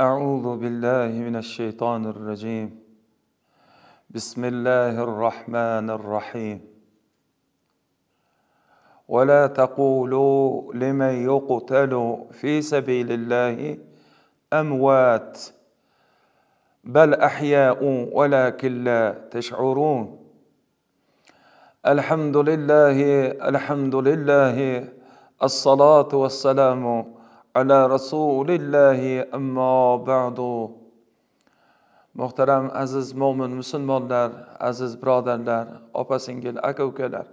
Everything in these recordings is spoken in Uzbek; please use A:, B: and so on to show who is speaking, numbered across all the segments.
A: أعوذ بالله من الشيطان الرجيم بسم الله الرحمن الرحيم ولا تقولوا لمن يقتل في سبيل الله أموات بل أحياء ولكن لا تشعرون الحمد لله الحمد لله الصلاة والسلام ala rasulillahi ammo ba'du muhtaram aziz mo'min musulmonlar aziz birodarlar opa singil aka ukalar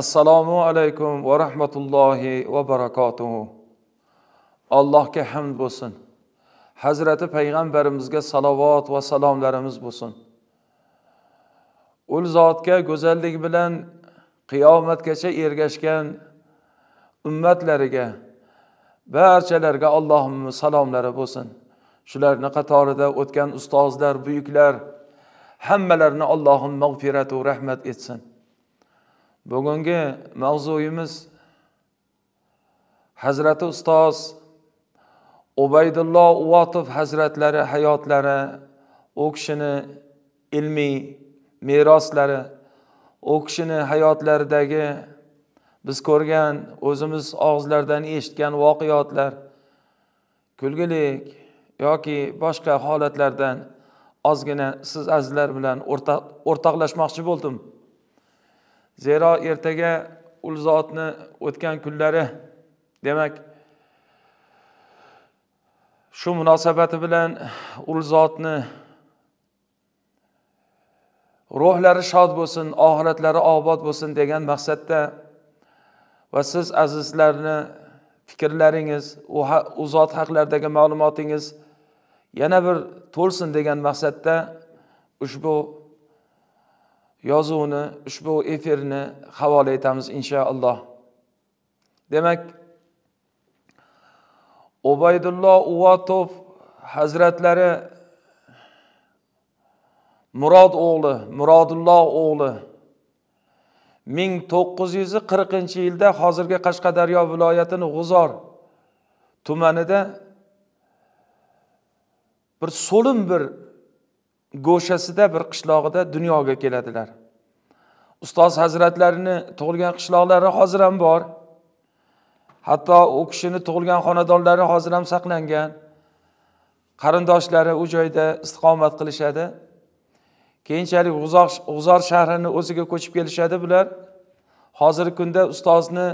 A: assalomu alaykum va rahmatullohi va barakotuhu allohga hamd bo'lsin hazrati payg'ambarimizga salovat va salomlarimiz bo'lsin u zotga go'zallik bilan qiyomatgacha ergashgan ummatlariga barchalarga allohimni salomlari bo'lsin shularni qatorida o'tgan ustozlar buyuklar hammalarini allohim mag'firatu rahmat etsin bugungi mavzuyimiz hazrati ustoz ubaydulloh uvotov hazratlari hayotlari u kishini ilmiy meroslari u kishini hayotlaridagi biz ko'rgan o'zimiz og'izlardan eshitgan voqeotlar kulgilik yoki boshqa holatlardan ozgina siz azizlar bilan o'rtoqlashmoqchi bo'ldim zero ertaga u zotni o'tgan kunlari demak shu munosabati bilan u zotni ruhlari shod bo'lsin oxiratlari obod bo'lsin degan maqsadda va siz azizlarni fikrlaringiz u zot haqlaridagi ma'lumotingiz yana bir to'lsin degan maqsadda ushbu yozuvni ushbu efirni havola etamiz inshaalloh demak ubaydulloh uvatov hazratlari murod o'g'li murodulloh o'g'li ming to'qqiz yuz qirqinchi yilda hozirgi qashqadaryo viloyatini g'uzor tumanida bir so'lim bir go'shasida bir qishlog'ida dunyoga keladilar ustoz hazratlarini tug'ilgan qishloqlari hozir ham bor hatto u kishini tug'ilgan xonadonlari hozir ham saqlangan qarindoshlari u joyda istiqomat qilishadi keyinchalik g'uzor shahrini o'ziga ko'chib kelishadi bular hozirgi kunda ustozni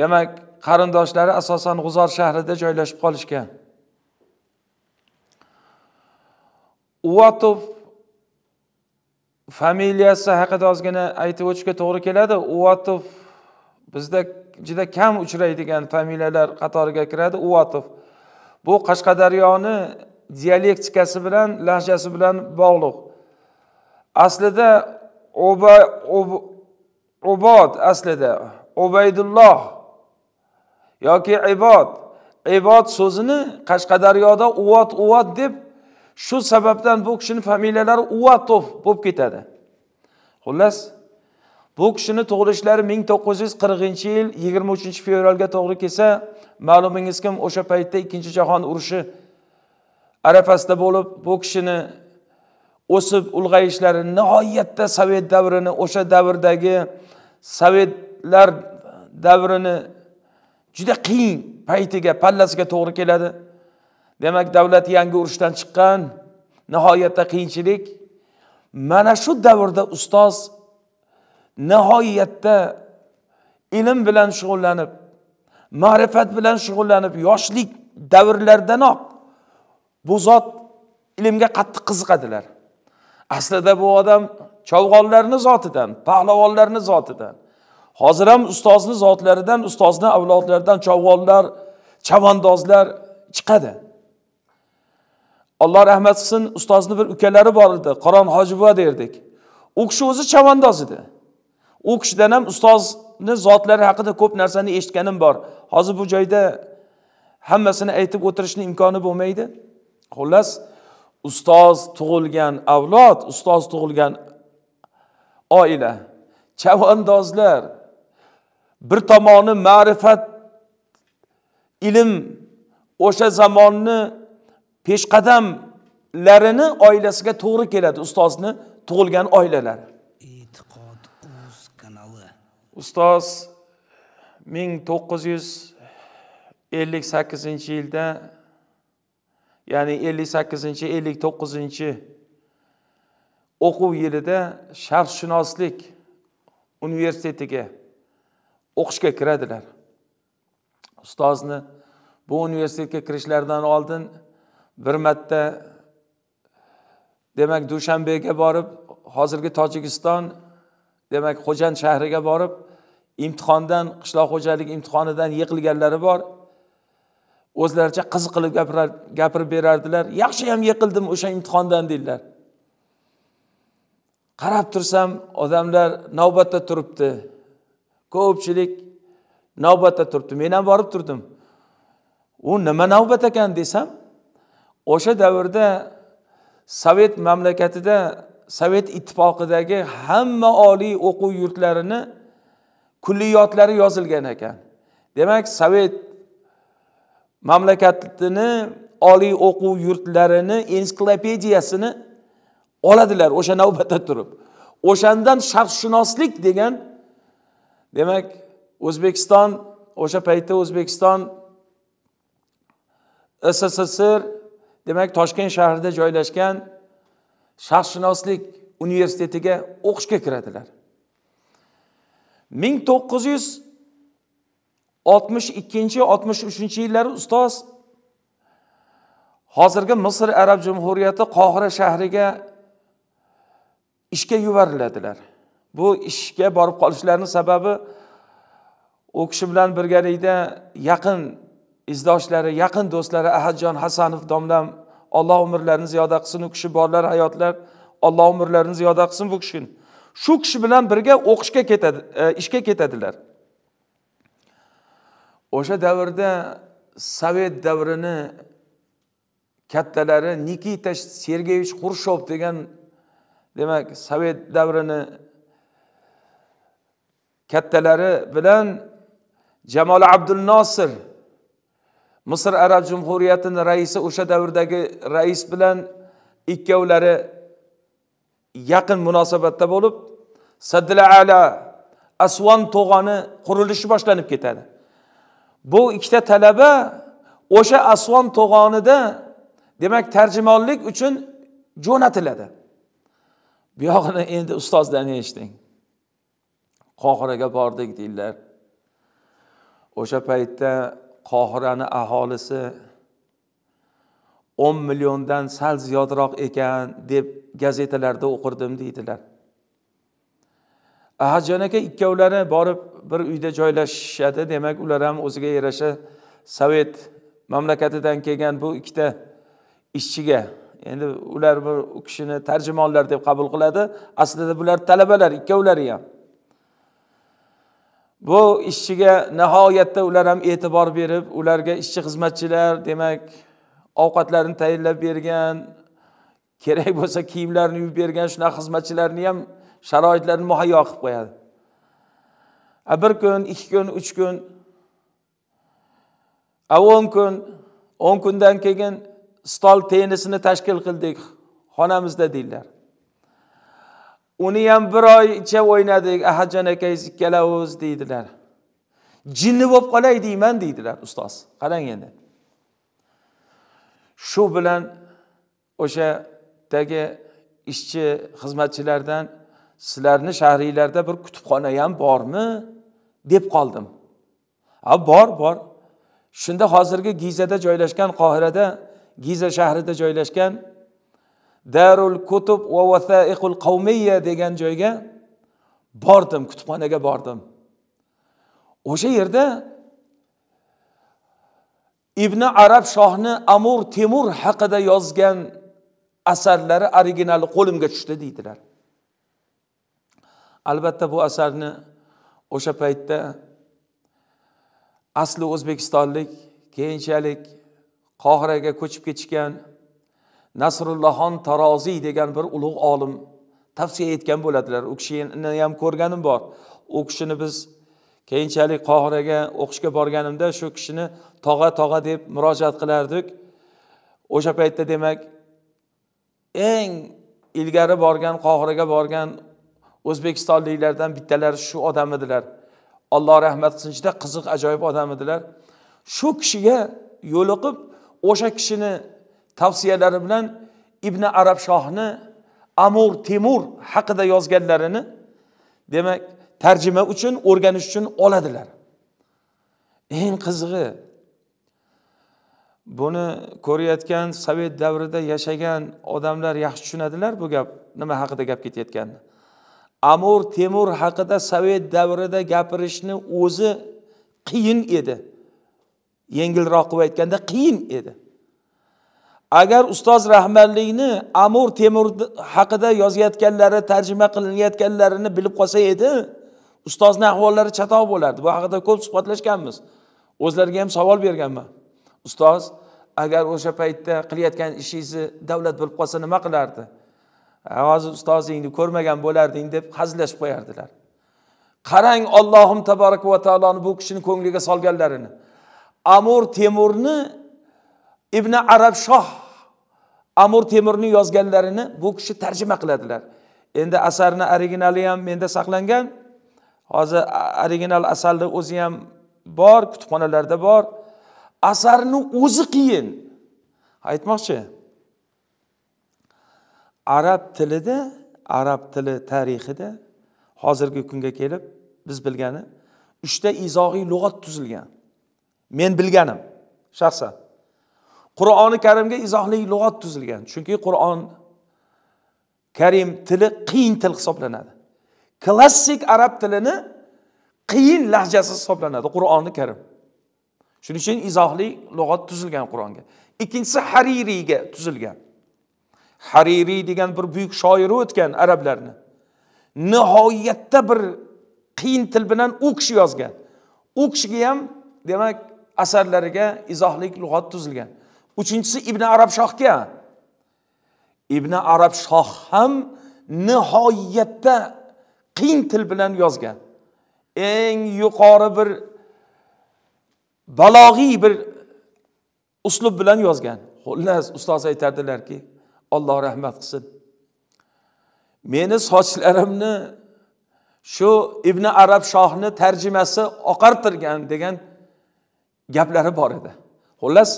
A: demak qarindoshlari asosan g'uzor shahrida joylashib qolishgan uvatov familiyasi haqida ozgina aytib o'tishga to'g'ri keladi uvatov bizda juda kam uchraydigan familiyalar qatoriga kiradi uvatov bu qashqadaryoni dialektikasi bilan lahjasi bilan bog'liq aslida oba obod aslida obaydulloh yoki ibod ibod so'zini qashqadaryoda uvot uvot deb shu sababdan bu kishini familiyalari uvatov bo'lib ketadi xullas bu kishini tug'ilishlari ming to'qqiz yuz qirqinchi yil yigirma uchinchi fevralga to'g'ri kelsa ma'lumingiz kim o'sha paytda ikkinchi jahon urushi arafasida bo'lib bu kishini o'sib ulg'ayishlari nihoyatda sovet davrini o'sha davrdagi sovetlar davrini juda qiyin paytiga pallasiga to'g'ri keladi demak davlat yangi urushdan chiqqan nihoyatda qiyinchilik mana shu davrda ustoz nihoyatda ilm bilan shug'ullanib ma'rifat bilan shug'ullanib yoshlik davrlaridanoq bu zot ilmga qattiq qiziqadilar aslida bu odam chovg'onlarni zotidan pahlavonlarni zotidan hozir ham ustozni zotlaridan ustozni avlodlaridan chovg'onlar chavandozlar chiqadi alloh rahmat qilsin ustozni bir ukalari bor edi qoron buva derdik u kishi o'zi chavandoz edi u kishidan ham ustozni zotlari haqida ko'p narsani eshitganim bor hozir bu joyda hammasini aytib o'tirishni imkoni bo'lmaydi xullas ustoz tug'ilgan avlod ustoz tug'ilgan oila chavandozlar bir tomoni ma'rifat ilm o'sha zamonni peshqadamlarini oilasiga to'g'ri keladi ustozni tug'ilgan oilalar e'tiqod uz kanali ustoz ming to'qqiz yuz ellik sakkizinchi yilda ya'ni ellik sakkizinchi ellik to'qqizinchi o'quv yilida sharqshunoslik universitetiga o'qishga kiradilar ustozni bu universitetga kirishlaridan oldin bir marta demak dushanbega borib hozirgi tojikiston demak xo'jand shahriga borib imtihondan qishloq xo'jaligi imtihonidan yiqilganlari bor o'zlaricha qiziq qilib gapirib berardilar yaxshi ham yiqildim o'sha imtihondan deydilar qarab tursam odamlar navbatda turibdi ko'pchilik navbatda turibdi men ham borib turdim u nima navbat ekan desam o'sha davrda sovet mamlakatida sovet ittifoqidagi hamma oliy o'quv yurtlarini kulliyotlari yozilgan ekan demak sovet mamlakatini oliy o'quv yurtlarini ensiklopediyasini oladilar o'sha navbatda turib o'shandan sharqshunoslik degan demak o'zbekiston o'sha paytda o'zbekiston sssr demak toshkent shahrida joylashgan sharqshunoslik universitetiga o'qishga kiradilar ming to'qqiz yuz 62 63 oltmish yillari ustoz hozirgi misr arab jumhuriyati qohira shahriga ishga yuboriladilar bu ishga borib qolishlarini sababi u kishi bilan birgalikda yaqin izdoshlari yaqin do'stlari ahadjon hasanov domlam alloh umrlarini ziyoda qilsin u kishi borlar hayotlar alloh umrlarini ziyoda qilsin bu kishini shu kishi bilan birga o'qishga ketadi e, ishga ketadilar o'sha davrda sovet davrini kattalari nikita sergeyevich xurshov degan demak sovet davrini kattalari bilan jamol abdul nosir misr arab jumhuriyatini raisi o'sha davrdagi rais bilan ikkovlari yaqin munosabatda bo'lib saddila ala asvon to'g'oni qurilishi boshlanib ketadi bu ikkita talaba o'sha asvon to'g'onida demak tarjimonlik uchun jo'natiladi buyog'ini endi ustozdan eshiting qohiraga bordik deydilar o'sha paytda qohirani aholisi o'n milliondan sal ziyodroq ekan deb gazetalarda o'qirdim deydilar ahadjon aka ikkovlari borib bir uyda joylashishadi demak ular ham o'ziga yarasha sovet mamlakatidan kelgan bu ikkita ishchiga endi ular bir u kishini tarjimonlar deb qabul qiladi aslida bular talabalar ikkovlari ham bu ishchiga nihoyatda ular ham e'tibor berib ularga ishchi xizmatchilar demak ovqatlarni tayinlab bergan kerak bo'lsa kiyimlarini yuvib bergan shunaqa xizmatchilarni ham sharoitlarni muhayyo qilib qo'yadi bir kun ikki kun uch kun o'n kun o'n kundan keyin stol tennisini tashkil qildik xonamizda deydilar uni ham bir oycha o'ynadik ahadjon akangiz ikkalaviz deydilar jinni bo'lib qolay deyman deydilar ustoz qarang endi shu bilan o'shadagi ishchi xizmatchilardan sizlarni shahringlarda bir kutubxona ham bormi deb qoldim ha bor bor shunda hozirgi gizada joylashgan qohirada giza shahrida joylashgan darul kutub va vathaiqul qavmiya degan joyga bordim kutubxonaga bordim o'sha yerda ibn arab shohni amur temur haqida yozgan asarlari originali qo'limga tushdi deydilar albatta bu asarni o'sha paytda asli o'zbekistonlik keyinchalik qohiraga ko'chib ketishgan nasrullaxon taroziy degan bir ulug' olim tavsiya etgan bo'ladilar u kishini ham ko'rganim bor u kishini biz keyinchalik qohiraga o'qishga borganimda shu kishini tog'a tog'a deb murojaat qilardik o'sha paytda demak eng ilgari borgan qohiraga borgan o'zbekistonliklardan bittalari shu odam edilar alloh rahmat qilsin juda qiziq ajoyib odam edilar shu kishiga yo'liqib o'sha kishini tavsiyalari bilan ibn arab shohni amur temur haqida yozganlarini demak tarjima uchun o'rganish uchun oladilar eng qizig'i buni ko'rayotgan sovet davrida yashagan odamlar yaxshi tushunadilar bu gap nima haqida gap ketayotganini amur temur haqida sovet davrida gapirishni o'zi qiyin edi yengilroq qilib aytganda qiyin edi agar ustoz rahbarlikni amur temur haqida yozayotganlari tarjima qilinayotganlarini bilib qolsa edi ustozni ahvollari chatoq bo'lardi bu haqida ko'p suhbatlashganmiz o'zlariga ham savol berganman ustoz agar o'sha paytda qilayotgan ishingizni davlat bilib qolsa nima qilardi hozir ustozingni ko'rmagan bo'larding deb hazillashib qo'yardilar qarang ollohim taborak va taoloni bu kishini ko'ngliga solganlarini amur temurni ibn arab shoh amur temurni yozganlarini bu kishi tarjima qiladilar endi asarni originali ham menda saqlangan hozir original asarni o'zi ham bor kutubxonalarda bor asarni o'zi qiyin aytmoqchi arab tilida arab tili tarixida hozirgi kunga kelib biz bilgani uchta izohiy lug'at tuzilgan men bilganim shaxsan qur'oni karimga izohli lug'at tuzilgan chunki qur'on karim tili qiyin til hisoblanadi klassik arab tilini qiyin lahjasi hisoblanadi qur'oni karim shuning uchun izohli lug'at tuzilgan qur'onga ikkinchisi haririyga tuzilgan haririy degan bir buyuk shoiri o'tgan arablarni nihoyatda bir qiyin til bilan u kishi yozgan u kishiga ham demak asarlariga izohlik lug'at tuzilgan uchinchisi ibn arab shohga ibn arab shoh ham nihoyatda qiyin til bilan yozgan eng yuqori bir balog'iy bir uslub bilan yozgan xullas ustoz aytadilarki alloh rahmat qilsin meni sochlarimni shu ibn arab shohni tarjimasi oqartirgan degan gaplari bor edi xullas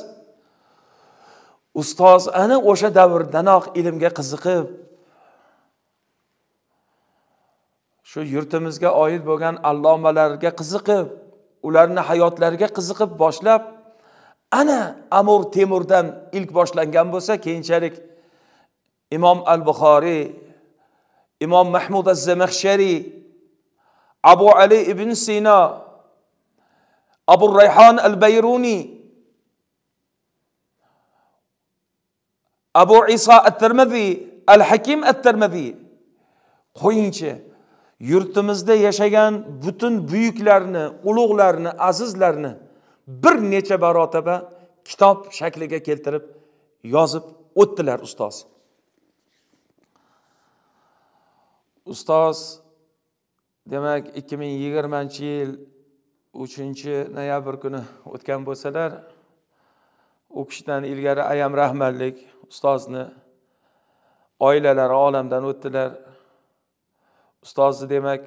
A: ustoz ana o'sha davrdanoq ilmga qiziqib shu yurtimizga oid bo'lgan allomalarga qiziqib ularni hayotlariga qiziqib boshlab ana amur temurdan ilk boshlangan bo'lsa keyinchalik imom al buxoriy imom mahmud az zamaxshariy abu ali ibn sino abu rayhon al bayruniy abu iso at termiziy al hakim at termiziy qo'yingchi yurtimizda yashagan butun buyuklarni ulug'larni azizlarni bir necha marotaba kitob shakliga keltirib yozib o'tdilar ustoz ustoz demak ikki ming yigirmanchi yil uchinchi noyabr kuni o'tgan bo'lsalar u kishidan ilgari ayam rahmatlik ustozni oilalari olamdan o'tdilar ustozni demak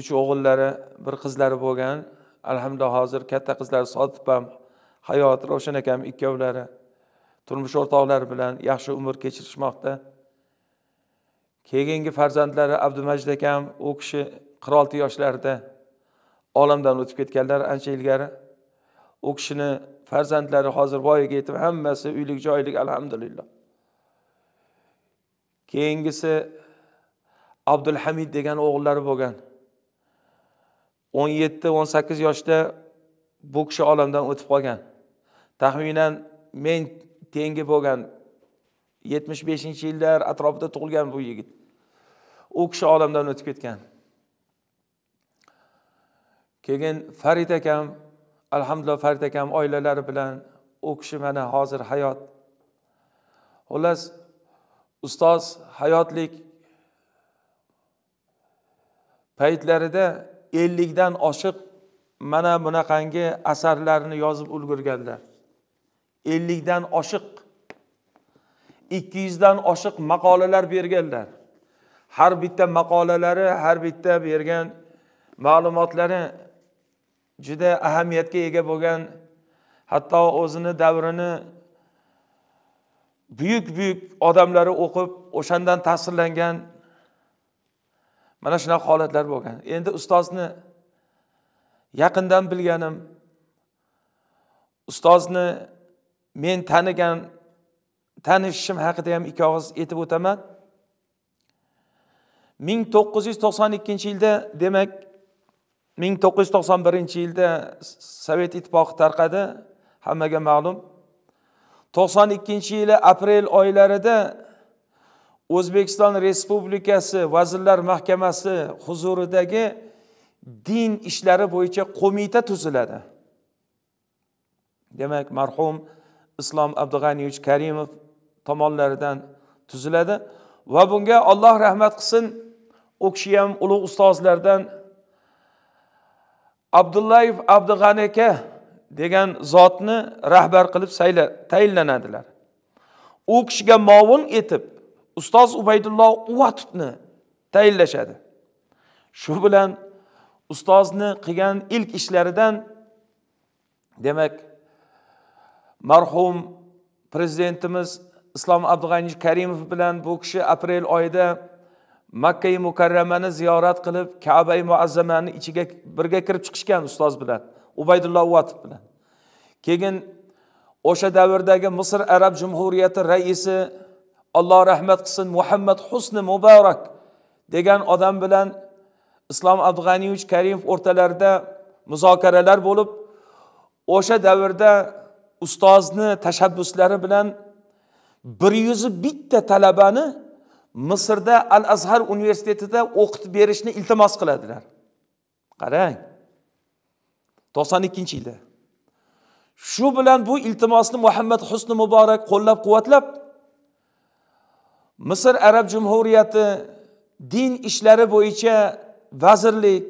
A: uch o'g'illari bir qizlari bo'lgan alhamdulillah hozir katta qizlari sotibam hayot ravshan akam ikkovlari turmush o'rtoqlari bilan yaxshi umr kechirishmoqda keyingi farzandlari abdumajid akam u kishi qirq olti yoshlarida olamdan o'tib ketganlar ancha ilgari u kishini farzandlari hozir voyaga yetib hammasi uylik joylik alhamdulillah keyingisi abdulhamid degan o'g'illari bo'lgan o'n yetti o'n sakkiz yoshda bu kishi olamdan o'tib qolgan taxminan men tengi bo'lgan yetmish beshinchi yillar atrofida tug'ilgan bu yigit u kishi olamdan o'tib ketgan keyin farid akam alhamdulillah farid akam oilalari bilan u kishi mana hozir hayot xullas ustoz hayotlik paytlarida ellikdan oshiq mana bunaqangi asarlarni yozib ulgurganlar ellikdan oshiq ikki yuzdan oshiq maqolalar berganlar har bitta maqolalari har bitta bergan ma'lumotlari juda ahamiyatga ega bo'lgan hatto o'zini davrini buyuk buyuk odamlari o'qib o'shandan ta'sirlangan mana shunaqa holatlar bo'lgan endi ustozni yaqindan bilganim ustozni men tanigan tanishishim haqida ham ikki og'iz aytib o'taman ming to'qqiz yuz to'qson ikkinchi yilda demak ming to'qqiz yuz to'qson birinchi yilda sovet ittifoqi tarqadi hammaga ma'lum to'qson ikkinchi yili aprel oylarida o'zbekiston respublikasi vazirlar mahkamasi huzuridagi din ishlari bo'yicha qo'mita tuziladi demak marhum islom abdug'aniyevich karimov tomonlaridan tuziladi va bunga olloh rahmat qilsin u kishi ham ulug' ustozlardan abdullayev abdug'ani aka degan zotni rahbar qilib tayinlanadilar u kishiga movun etib ustoz ubaydulloh uvatovni tayinlashadi shu bilan ustozni qilgan ilk ishlaridan demak marhum prezidentimiz islom abdug'aniy karimov bilan bu kishi aprel oyida makka mukarramani ziyorat qilib kabai muazzamani ichiga birga kirib chiqishgan ustoz bilan ubaydulloh uvatov bilan keyin o'sha davrdagi misr arab jumhuriyati raisi alloh rahmat qilsin muhammad husni muborak degan odam bilan islom abg'aniyevich karimov o'rtalarida muzokaralar bo'lib o'sha davrda ustozni tashabbuslari bilan bir yuz bitta talabani misrda al azhar universitetida o'qitib berishni iltimos qiladilar qarang to'qson ikkinchi yilda shu bilan bu iltimosni muhammad husni muborak qo'llab quvvatlab misr arab jumhuriyati din ishlari bo'yicha vazirlik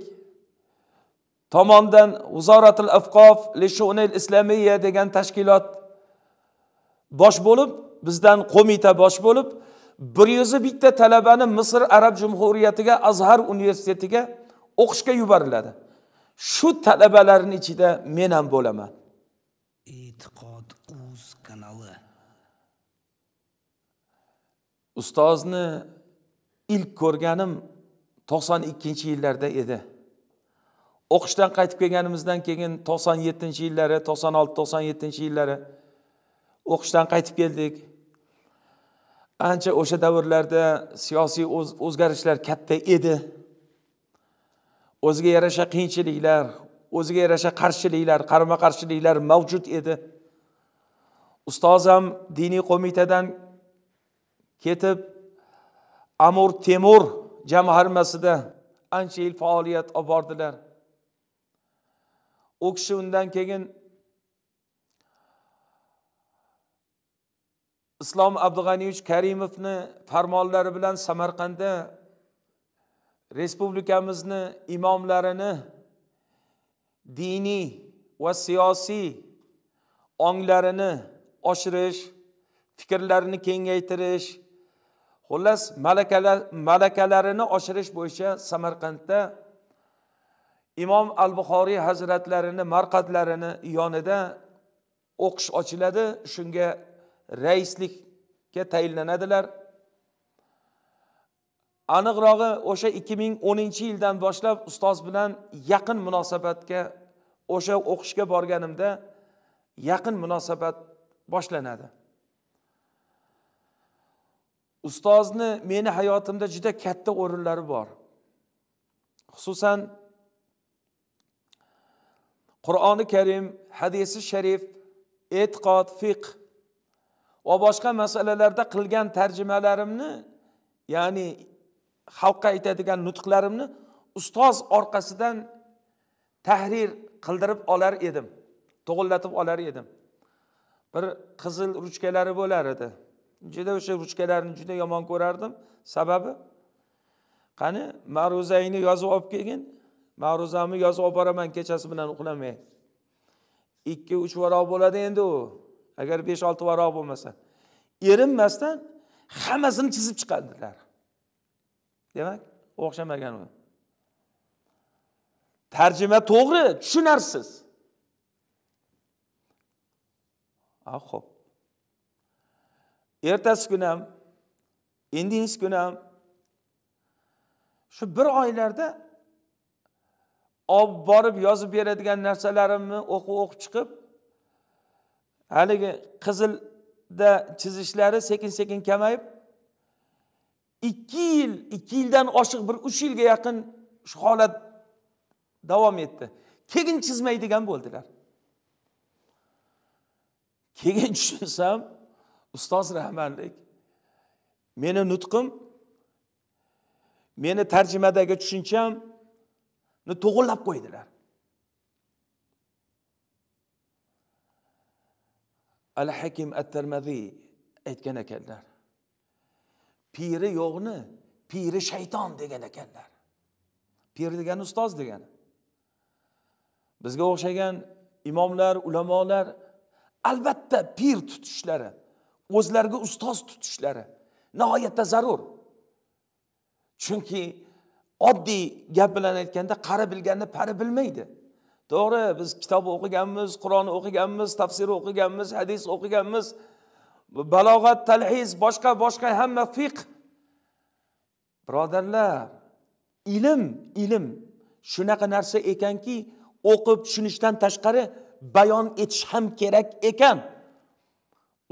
A: tomonidan vazoratil afqof li shunil islomiya degan tashkilot bosh bo'lib bizdan qo'mita bosh bo'lib bir yuzi bitta talabani misr arab jumhuriyatiga azhar universitetiga o'qishga yuboriladi shu talabalarni ichida men ham bo'laman e'tiqod uz kanali ustozni ilk ko'rganim to'qson ikkinchi yillarda edi o'qishdan qaytib kelganimizdan keyin to'qson yettinchi yillari to'qson olti to'qson yettinchi yillari o'qishdan qaytib keldik ancha o'sha davrlarda siyosiy o'zgarishlar katta edi o'ziga yarasha qiyinchiliklar o'ziga yarasha qarshiliklar qarama qarshiliklar mavjud edi ustoz ham diniy qo'mitadan ketib amur temur jamg'armasida ancha yil faoliyat olib bordilar u kishi undan keyin islom abdug'aniyevich karimovni farmonlari bilan samarqandda respublikamizni imomlarini diniy va siyosiy onglarini oshirish fikrlarini kengaytirish xullas malakalar malakalarini oshirish bo'yicha samarqandda imom al buxoriy hazratlarini marqadlarini yonida o'qish ochiladi shunga raislikka tayinlanadilar aniqrog'i o'sha ikki ming o'ninchi yildan boshlab ustoz bilan yaqin munosabatga o'sha o'qishga borganimda yaqin munosabat boshlanadi ustozni meni hayotimda juda katta o'rinlari bor xususan qur'oni karim hadisi sharif e'tiqod fiqh va boshqa masalalarda qilgan tarjimalarimni ya'ni xalqqa aytadigan nutqlarimni ustoz orqasidan tahrir qildirib olar edim to'g'illatib olar edim bir qizil ruchkalari bo'lar edi juda o'sha ruchkalarni juda yomon ko'rardim sababi qani ma'ruzangni yozib olib kelgin ma'ruzamni yozib olib boraman kechasi bilan uxlamay ikki uch varoq bo'ladi endi u agar besh olti varoq bo'lmasa erinmasdan hammasini chizib chiqadilar demak o'xshamagan u tarjima to'g'ri tushunarsiz ho'p ertasi kuni ham indingiz kuni ham shu bir oylarda olib borib yozib beradigan narsalarimni o'qib o'qib chiqib haligi qizilda chizishlari sekin sekin kamayib ikki yil ikki yildan oshiq bir uch yilga yaqin shu holat davom etdi keyin chizmaydigan bo'ldilar keyin tushunsam ustoz rahmanlik meni nutqim meni tarjimadagi tushuncham to'g'irlab qo'ydilar al hakim at termaziy aytgan ekanlar piri yo'g'ni piri shayton degan ekanlar pir degani ustoz degani bizga o'xshagan imomlar ulamolar albatta pir tutishlari o'zlariga ustoz tutishlari nihoyatda zarur chunki oddiy gap bilan aytganda qari bilganni pari bilmaydi to'g'ri biz kitob o'qiganmiz qur'on o'qiganmiz tafsir o'qiganmiz hadis o'qiganmiz balog'at talhiz boshqa boshqa hamma fiq birodarlar ilm ilm shunaqa narsa ekanki o'qib tushunishdan tashqari bayon etish ham kerak ekan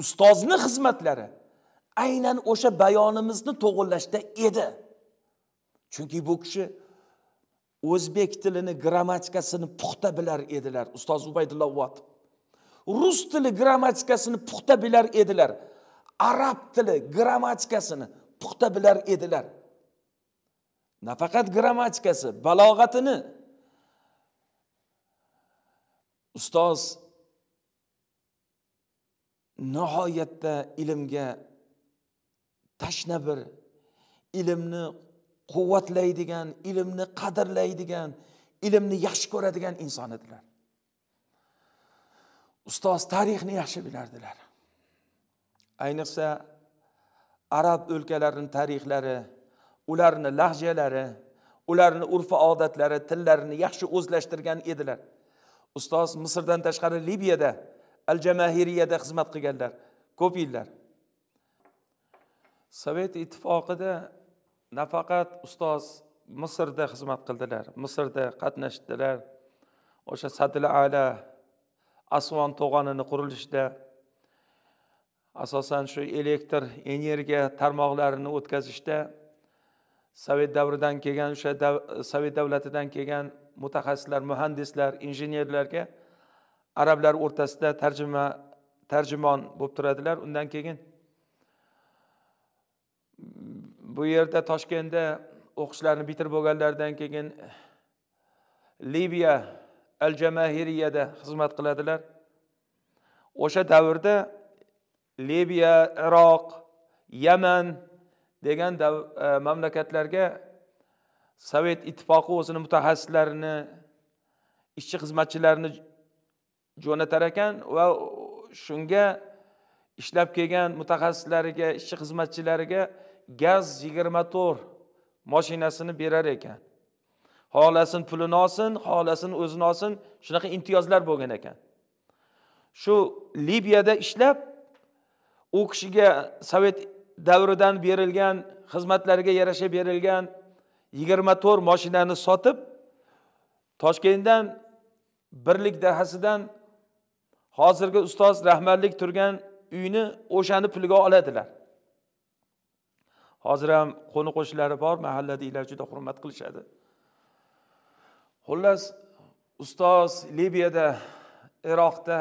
A: ustozni xizmatlari aynan o'sha bayonimizni to'g'irlashda edi chunki bu kishi o'zbek tilini grammatikasini puxta bilar edilar ustoz ubaydulla uvat rus tili grammatikasini puxta bilar edilar arab tili grammatikasini puxta bilar edilar nafaqat grammatikasi balog'atini ustoz nihoyatda ilmga tashna bir ilmni quvvatlaydigan ilmni qadrlaydigan ilmni yaxshi ko'radigan inson edilar ustoz tarixni yaxshi bilardilar ayniqsa arab o'lkalarini tarixlari ularni lahjalari ularni urf odatlari tillarini yaxshi o'zlashtirgan edilar ustoz misrdan tashqari libiyada al jamahiriyada xizmat qilganlar ko'p yillar sovet ittifoqida nafaqat ustoz misrda xizmat qildilar misrda qatnashdilar o'sha sadli ala asvon to'g'onini qurilishida asosan shu elektr energiya tarmoqlarini o'tkazishda sovet davridan kelgan o'sha dav sovet davlatidan kelgan mutaxassislar muhandislar injenerlarga arablar o'rtasida tarjima tarjimon bo'lib turadilar undan keyin bu yerda toshkentda o'qishlarni bitirib bo'lganlaridan keyin liviya al jamahiriyada xizmat qiladilar o'sha davrda liviya iroq yaman degan e, mamlakatlarga sovet ittifoqi o'zini mutaxassislarini ishchi xizmatchilarini jo'natar ekan va shunga ishlab kelgan mutaxassislariga ishchi xizmatchilariga gaz yigirma to'rt moshinasini berar ekan xohlasin pulini olsin xohlasin o'zini olsin shunaqa imtiyozlar bo'lgan ekan shu liviyada ishlab u kishiga sovet davridan berilgan xizmatlariga yarasha berilgan yigirma to'rt moshinani sotib toshkentdan birlik dahasidan hozirgi ustoz rahmatlik turgan uyni o'shani puliga oladilar hozir ham qo'ni qo'shnilari bor mahalladagilar juda hurmat qilishadi xullas ustoz libiyada iroqda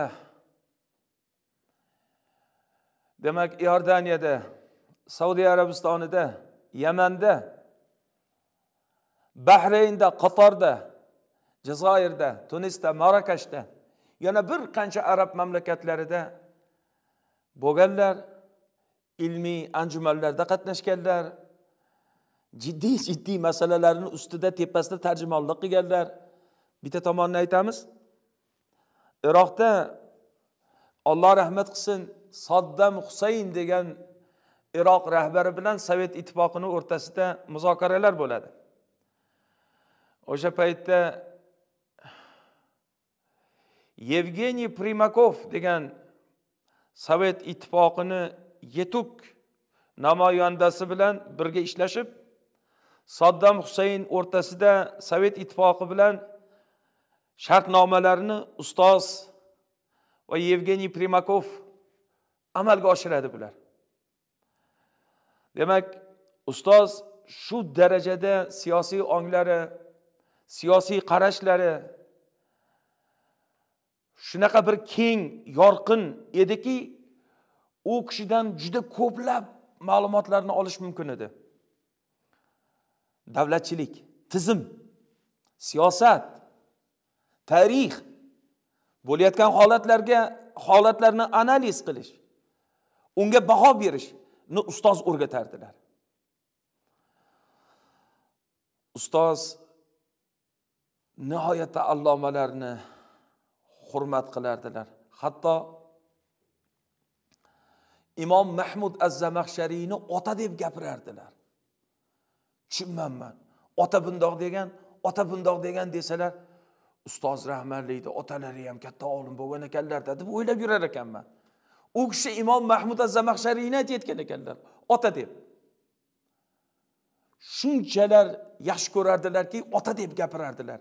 A: demak iordaniyada saudiya arabistonida yamanda bahraynda qatorda jazoirda tunisda marokashda yana bir qancha arab mamlakatlarida bo'lganlar ilmiy anjumanlarda qatnashganlar jiddiy jiddiy masalalarni ustida tepasida tarjimonlik qilganlar bitta tomonni aytamiz iroqda olloh rahmat qilsin soddam husayn degan iroq rahbari bilan sovet ittifoqini o'rtasida muzokaralar bo'ladi o'sha paytda yevgeniy primakov degan sovet ittifoqini yetuk namoyandasi bilan birga ishlashib soddam husayn o'rtasida sovet ittifoqi bilan shartnomalarni ustoz va yevgeniy primakov amalga oshiradi bular demak ustoz shu darajada siyosiy onglari siyosiy qarashlari shunaqa bir keng yorqin ediki u kishidan juda ko'plab ma'lumotlarni olish mumkin edi davlatchilik tizim siyosat tarix bo'layotgan holatlarga holatlarni analiz qilish unga baho berishni ustoz o'rgatardilar ustoz nihoyatda allomalarni hurmat qilardilar hatto imom mahmud az zamaxshariyni ota deb gapirardilar tushunmanman ota bundoq degan ota bundoq degan desalar ustoz rahmatlikni otalari ham katta olim bo'lgan ekanlarda deb o'ylab yurar ekanman u kishi imom mahmud az zamaxshariyni aytayotgan ekanlar ota deb shunchalar yaxshi ko'rardilarki ota deb gapirardilar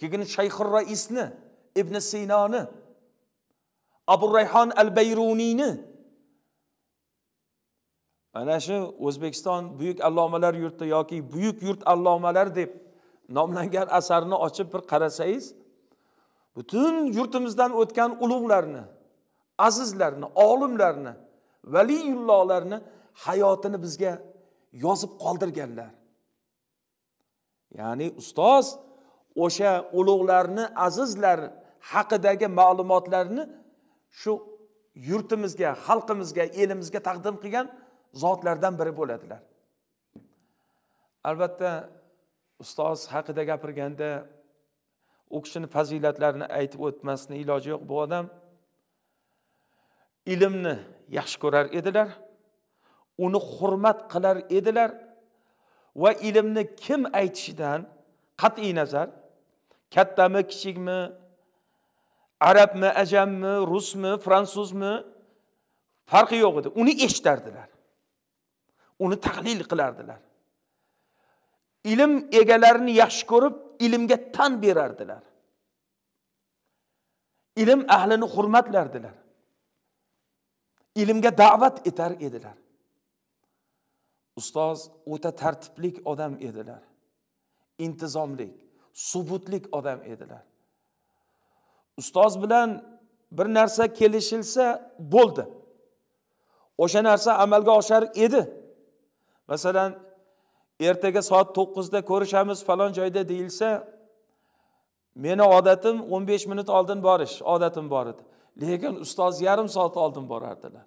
A: keyin shayxir raisni ibn sinoni abu rayhon al bayruniyni mana shu o'zbekiston buyuk allomalar yurti yoki buyuk yurt allomalar deb nomlangan asarni ochib bir qarasangiz butun yurtimizdan o'tgan ulug'larni azizlarni olimlarni valiyullohlarni hayotini bizga yozib qoldirganlar ya'ni ustoz o'sha ulug'larni azizlar haqidagi ma'lumotlarni shu yurtimizga xalqimizga elimizga taqdim qilgan zotlardan biri bo'ladilar albatta ustoz haqida gapirganda u kishini fazilatlarini aytib o'tmasni iloji yo'q bu odam ilmni yaxshi ko'rar edilar uni hurmat qilar edilar va ilmni kim aytishidan qat'iy nazar kattami kichikmi arabmi ajammi rusmi fransuzmi farqi yo'q edi uni eshitardilar uni tahlil qilardilar ilm egalarini yaxshi ko'rib ilmga tan berardilar ilm ahlini hurmatlardilar ilmga da'vat etar edilar ustoz o'ta tartiblik odam edilar intizomlik subutlik odam edilar ustoz bilan bir narsa kelishilsa bo'ldi o'sha narsa amalga oshar edi masalan ertaga soat to'qqizda ko'rishamiz falon joyda deyilsa meni odatim o'n besh minut oldin borish odatim bor edi lekin ustoz yarim soat oldin borardilar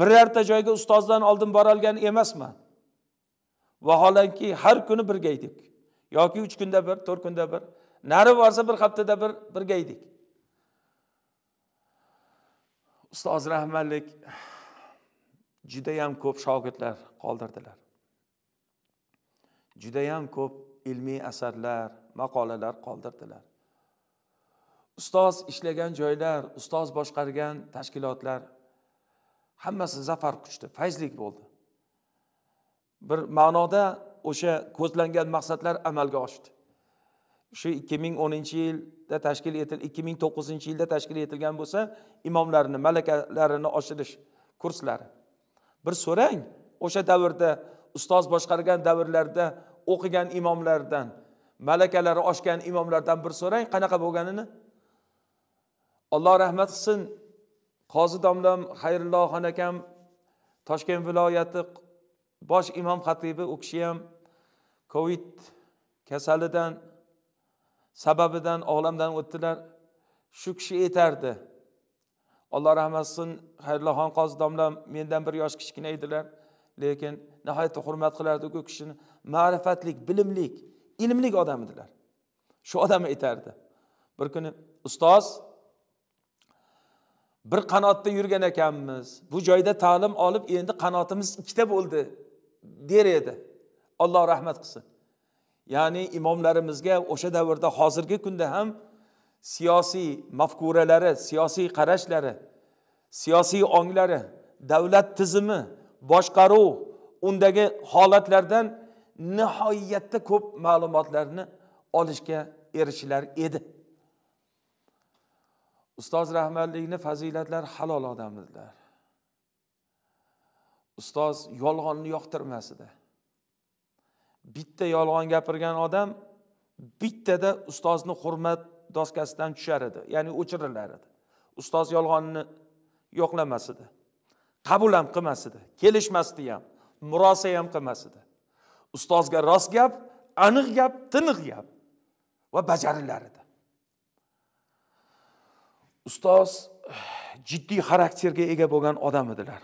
A: birorta joyga ustozdan oldin borolgan emasman vaholanki har kuni birga edik yoki uch kunda bir to'rt kunda bir nari borsa bir haftada bir birga edik ustoz rahmatlik judayam ko'p shogirdlar qoldirdilar judayam ko'p ilmiy asarlar maqolalar qoldirdilar ustoz ishlagan joylar ustoz boshqargan tashkilotlar hammasi zafar quchdi fayzlik bo'ldi bir ma'noda o'sha ko'zlangan maqsadlar amalga oshdi shu ikki ming o'ninchi yilda tashkil etil ikki ming to'qqizinchi yilda tashkil etilgan bo'lsa imomlarni malakalarini oshirish kurslari bir so'rang o'sha davrda ustoz boshqargan davrlarda o'qigan imomlardan malakalari oshgan imomlardan bir so'rang qanaqa bo'lganini alloh rahmat qilsin qozi domlam xayrullo xon akam toshkent viloyati bosh imom xatibi u kishi ham covid kasalidan sababidan olamdan o'tdilar shu kishi aytardi alloh rahmat qilsin xayrullaxon qozi domlam mendan bir yosh kichkina edilar lekin nihoyatda hurmat qilardik u kishini ma'rifatlik bilimlik ilmlik odam edilar shu odam aytardi bir kuni ustoz bir qanotda yurgan ekanmiz bu joyda ta'lim olib endi qanotimiz ikkita bo'ldi der edi alloh rahmat qilsin ya'ni imomlarimizga o'sha davrda hozirgi kunda ham siyosiy mafkuralari siyosiy qarashlari siyosiy onglari davlat tizimi boshqaruv undagi holatlardan nihoyatda ko'p ma'lumotlarni olishga erishilar edi ustoz rahmatlikni fazilatlar halol odam edilar ustoz yolg'onni yoqtirmas edi bitta yolg'on gapirgan odam bittada ustozni hurmat doskasidan tushar edi ya'ni o'chirilar edi ustoz yolg'onni yo'qlamas edi qabul ham qilmas edi kelishmasdi ham murosa ham qilmas edi ustozga rost gap aniq gap tiniq gap va bajarilar edi ustoz jiddiy xarakterga ega bo'lgan odam edilar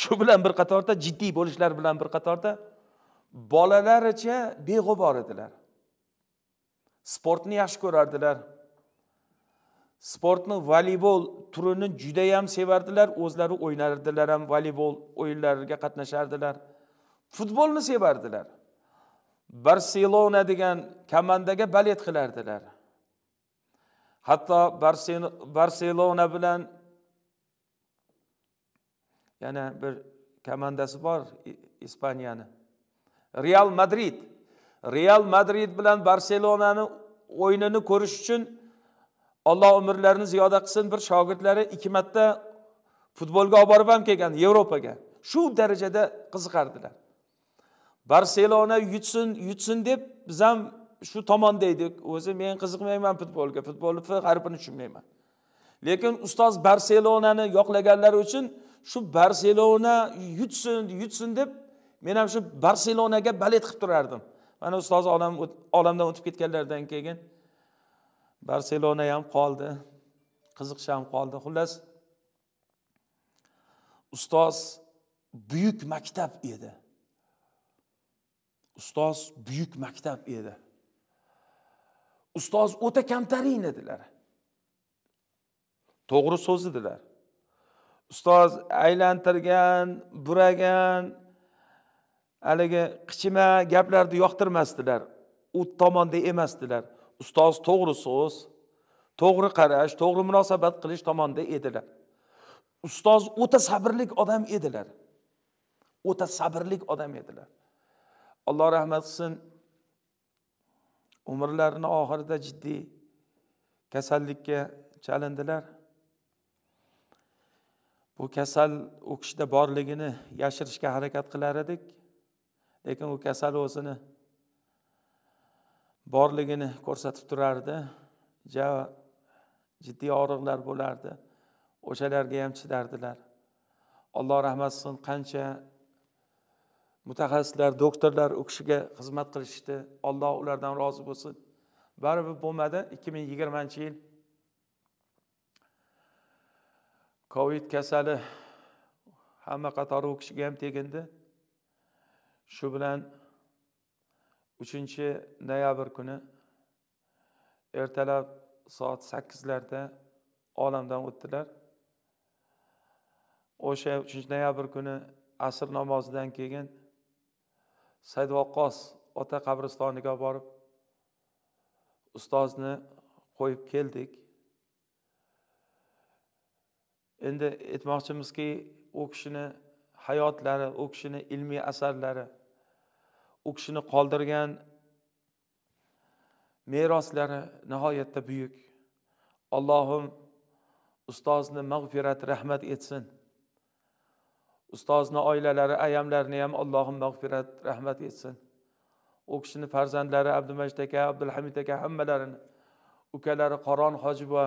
A: shu bilan bir qatorda jiddiy bo'lishlari bilan bir qatorda bolalaricha beg'ubor edilar sportni yaxshi ko'rardilar sportni voleybol turini judayam sevardilar o'zlari o'ynardilar ham voleybol o'yinlariga qatnashardilar futbolni sevardilar barselona degan komandaga balet qilardilar hatto barselona bilan yana bir komandasi bor ispaniyani real madrid real madrid bilan barselonani o'yinini ko'rish uchun alloh umrlarini ziyoda qilsin bir shogirdlari ikki marta futbolga olib borib ham kelgan yevropaga shu darajada qiziqardilar barselona yutsin yutsin deb biz ham shu tomonda edik o'zi men qiziqmayman futbolga futbolni harfini tushunmayman lekin ustoz barselonani yoqlaganlari uchun shu barselona yutsin yutsin deb men ham shu barselonaga balet qilib turardim mana ustoz olam olamdan o'tib ketganlaridan keyin barselona ham qoldi qiziqish ham qoldi xullas ustoz buyuk maktab edi ustoz buyuk maktab edi ustoz o'ta kamtarin edilar to'g'ri so'z edilar ustoz aylantirgan buragan haligi qichima gaplarni yoqtirmasdilar u tomonda emasdilar ustoz to'g'ri so'z to'g'ri qarash to'g'ri munosabat qilish tomonda edilar ustoz o'ta sabrli odam edilar o'ta sabrli odam edilar alloh rahmat qilsin umrlarini oxirida jiddiy kasallikka chalindilar bu kasal u kishida borligini yashirishga harakat qilar edik lekin u kasal o'zini borligini ko'rsatib turardi ja jiddiy og'riqlar bo'lardi o'shalarga ham chidardilar alloh rahmat qilsin qancha mutaxassislar doktorlar u kishiga xizmat qilishdi olloh ulardan rozi bo'lsin baribir bo'lmadi ikki ming yigirmanchi yil covid kasali hamma qatori u kishiga ham tegindi shu bilan uchinchi noyabr kuni ertalab soat sakkizlarda olamdan o'tdilar o'sha uchinchi noyabr kuni asr namozidan keyin saidvaqqos ota qabristoniga borib ustozni qo'yib keldik endi aytmoqchimizki u kishini hayotlari u kishini ilmiy asarlari u kishini qoldirgan meroslari nihoyatda buyuk allohim ustozni mag'firat rahmat etsin ustozni oilalari ayamlarini ham allohim mag'firat rahmat etsin u kishini farzandlari abdumajid aka abdulhamid aka hammalarini ukalari qoron hojibuva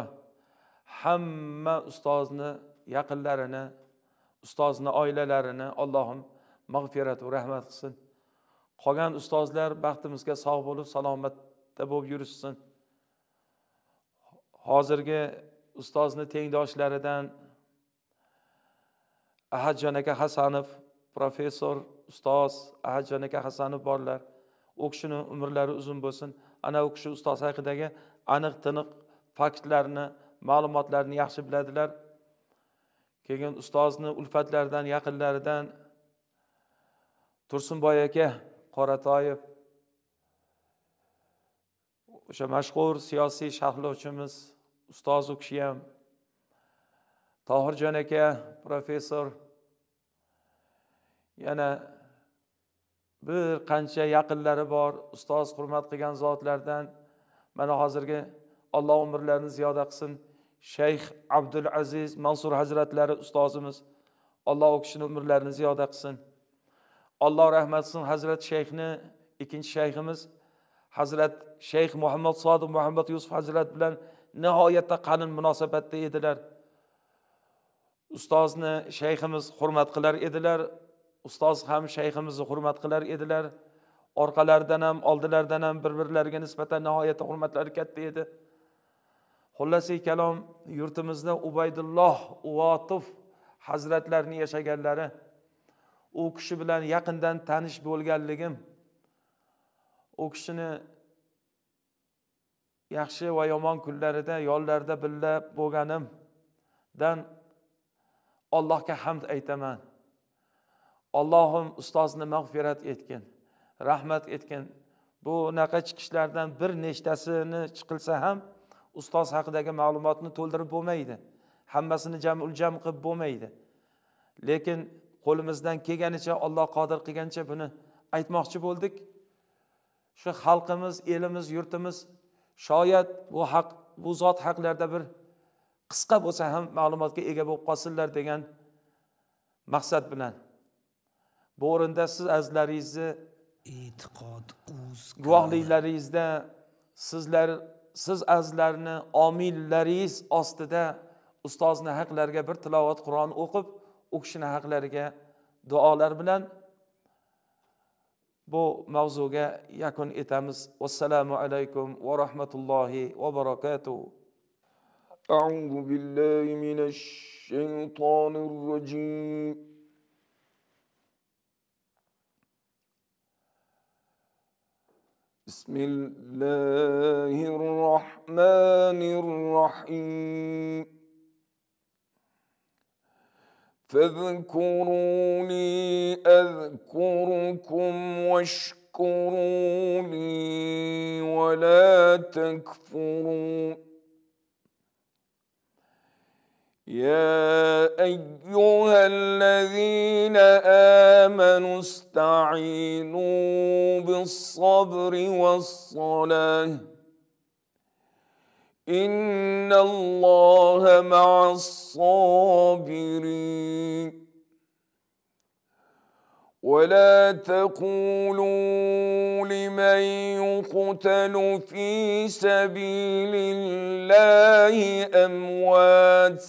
A: hamma ustozni yaqinlarini ustozni oilalarini allohim mag'firatu rahmat qilsin qolgan ustozlar baxtimizga sog' bo'lib salomatda bo'lib yurishsin hozirgi ustozni tengdoshlaridan ahadjon aka hasanov professor ustoz ahadjon aka hasanov borlar u kishini umrlari uzun bo'lsin ana u kishi ustoz haqidagi aniq tiniq faktlarni ma'lumotlarni yaxshi biladilar keyin ustozni ulfatlaridan yaqinlaridan tursunboy aka qoratoyev o'sha mashhur siyosiy sharhlovchimiz ustoz u kishi ham tohirjon aka professor yana bir qancha yaqinlari bor ustoz hurmat qilgan zotlardan mana hozirgi alloh umrlarini ziyoda qilsin shayx abdul aziz mansur hazratlari ustozimiz alloh u kishini umrlarini ziyoda qilsin alloh rahmat qilsin hazrat shayxni ikkinchi shayximiz hazrat shayx muhammad sodiq muhammad yusuf hazrat bilan nihoyatda qalin munosabatda edilar ustozni shayximiz hurmat qilar edilar ustoz ham shayximizni hurmat qilar edilar orqalaridan ham oldilaridan ham bir birlariga nisbatan nihoyatda hurmatlari katta edi xullasi kalom yurtimizda ubaydulloh uvotif hazratlarni yashaganlari u kishi bilan yaqindan tanish bo'lganligim u kishini yaxshi va yomon kunlarida yonlarida birga bo'lganimdan allohga hamd aytaman allohim ustozni mag'firat etgin rahmat etgin bunaqa chiqishlardan bir nechtasini chiqilsa ham ustoz haqidagi ma'lumotni to'ldirib bo'lmaydi hammasini jam uljam qilib bo'lmaydi lekin qo'limizdan kelganicha olloh qodir qilgancha buni aytmoqchi bo'ldik shu xalqimiz elimiz yurtimiz shoyat bu haq bu zot haqlarida bir qisqa bo'lsa ham ma'lumotga ega bo'lib qolsinlar degan maqsad bilan bu o'rinda siz azizlaringizni e'tiqod guvohliklaringizda sizlar siz azizlarni omillaringiz ostida ustozni haqlariga bir tilovat qur'on o'qib u kishini haqlariga duolar bilan bu mavzuga yakun etamiz vassalomu alaykum va rahmatullohi va barakatuh
B: أعوذ بالله من الشيطان الرجيم بسم الله الرحمن الرحيم فاذكروني أذكركم واشكروا لي ولا تكفرون يا أيها الذين آمنوا استعينوا بالصبر والصلاة إن الله مع الصابرين ولا تقولوا لمن يقتل في سبيل الله أموات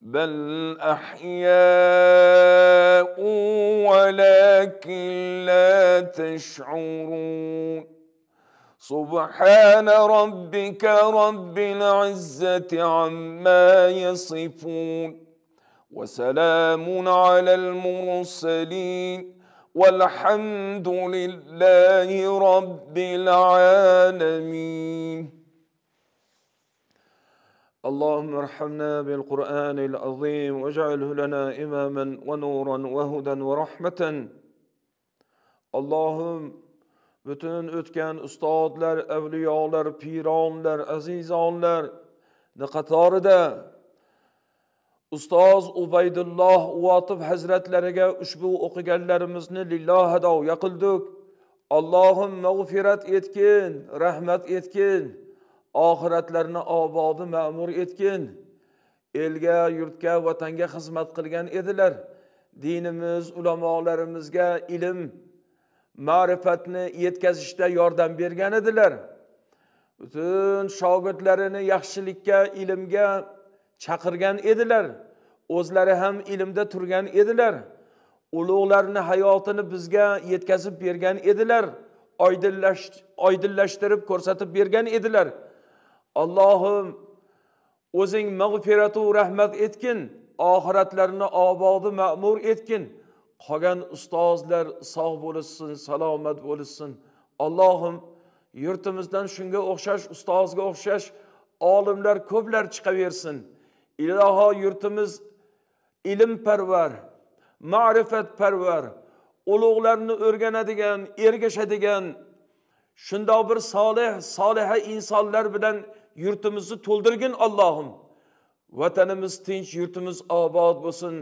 B: بل أحياء ولكن لا تشعرون سبحان ربك رب العزة عما يصفون وسلام على المرسلين والحمد لله رب العالمين اللهم ارحمنا بالقرآن العظيم واجعله لنا إماما
A: ونورا وهدى ورحمة اللهم butun o'tgan ustodlar avliyolar pironlar azizonlar qatorida ustoz ubaydulloh uvatib hazratlariga ushbu o'qiganlarimizni lillohi yaqildik qildik allohim mag'firat etgin rahmat etgin oxiratlarini obodi ma'mur etgin elga yurtga vatanga xizmat qilgan edilar dinimiz ulamolarimizga ilm ma'rifatni yetkazishda yordam bergan edilar butun shogirdlarini yaxshilikka ilmga chaqirgan edilar o'zlari ham ilmda turgan edilar ulug'larni hayotini bizga yetkazib bergan edilar oydinlashtirib ko'rsatib bergan edilar allohim o'zing mag'firatu rahmat etgin oxiratlarini obodi ma'mur etgin qolgan ustozlar sog' bo'lishsin salomat bo'lishsin allohim yurtimizdan shunga o'xshash ustozga o'xshash olimlar ko'plar chiqaversin iloho yurtimiz ilmparvar ma'rifatparvar ulug'larni o'rganadigan ergashadigan shundoq bir solih soliha insonlar bilan yurtimizni to'ldirgin allohim vatanimiz tinch yurtimiz obod bo'lsin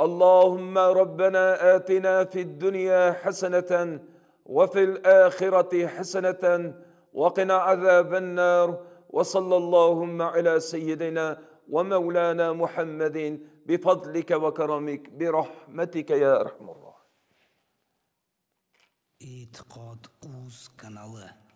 A: اللهم ربنا آتنا في الدنيا حسنة وفي الآخرة حسنة وقنا عذاب النار وصلى اللهم على سيدنا ومولانا محمد بفضلك وكرمك برحمتك يا أرحم الراحمين.